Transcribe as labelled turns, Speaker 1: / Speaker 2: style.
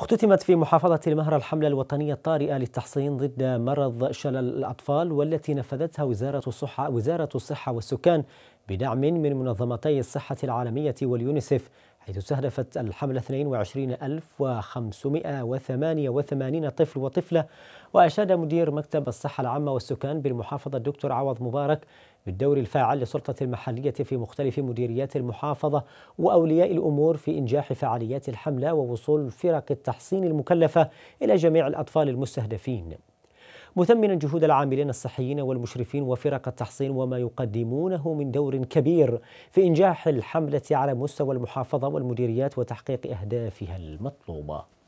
Speaker 1: اختتمت في محافظة المهرة الحملة الوطنية الطارئة للتحصين ضد مرض شلل الأطفال والتي نفذتها وزارة الصحة وزارة الصحة والسكان بدعم من منظمتي الصحة العالمية واليونيسف حيث استهدفت الحملة 22588 طفل وطفلة وأشاد مدير مكتب الصحة العامة والسكان بالمحافظة الدكتور عوض مبارك بالدور الفاعل للسلطة المحلية في مختلف مديريات المحافظة وأولياء الأمور في إنجاح فعاليات الحملة ووصول فرق التحصين المكلفة إلى جميع الأطفال المستهدفين مثمنا جهود العاملين الصحيين والمشرفين وفرق التحصين وما يقدمونه من دور كبير في إنجاح الحملة على مستوى المحافظة والمديريات وتحقيق أهدافها المطلوبة